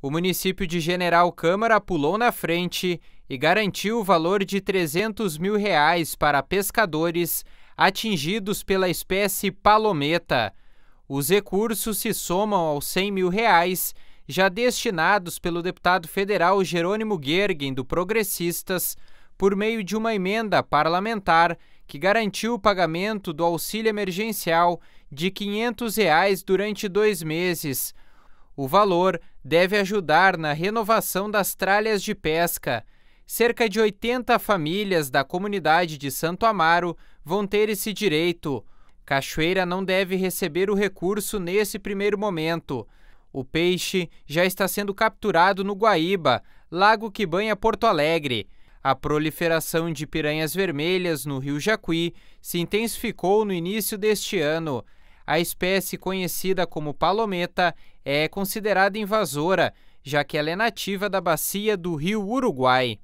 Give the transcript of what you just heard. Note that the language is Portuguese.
O município de General Câmara pulou na frente e garantiu o valor de 300 mil reais para pescadores atingidos pela espécie palometa. Os recursos se somam aos 100 mil reais já destinados pelo deputado federal Jerônimo Gergen, do Progressistas, por meio de uma emenda parlamentar que garantiu o pagamento do auxílio emergencial de R$ 500 reais durante dois meses. O valor deve ajudar na renovação das tralhas de pesca. Cerca de 80 famílias da comunidade de Santo Amaro vão ter esse direito. Cachoeira não deve receber o recurso nesse primeiro momento. O peixe já está sendo capturado no Guaíba, lago que banha Porto Alegre. A proliferação de piranhas vermelhas no rio Jacuí se intensificou no início deste ano. A espécie conhecida como palometa é considerada invasora, já que ela é nativa da bacia do rio Uruguai.